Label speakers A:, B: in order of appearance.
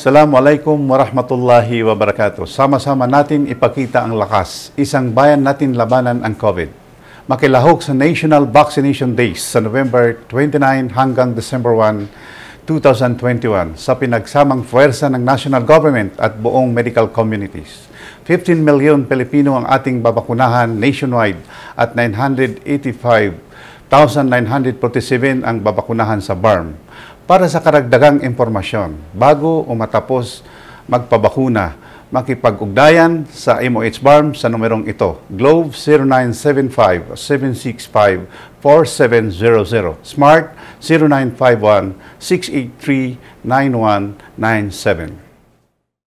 A: Assalamualaikum warahmatullahi wabarakatuh. Sama-sama natin ipakita ang lakas. Isang bayan natin labanan ang COVID. Makilahok sa National Vaccination Days sa November 29 hanggang December 1, 2021 sa pinagsamang puwersa ng national government at buong medical communities. 15 milyon Pilipino ang ating babakunahan nationwide at 985,947 ang babakunahan sa BARM para sa karagdagang impormasyon bago o matapos magpabakuna. Makipag-ugnayan sa MOH Barm sa numerong ito, Globe 0975-765-4700, Smart 0951-683-9197.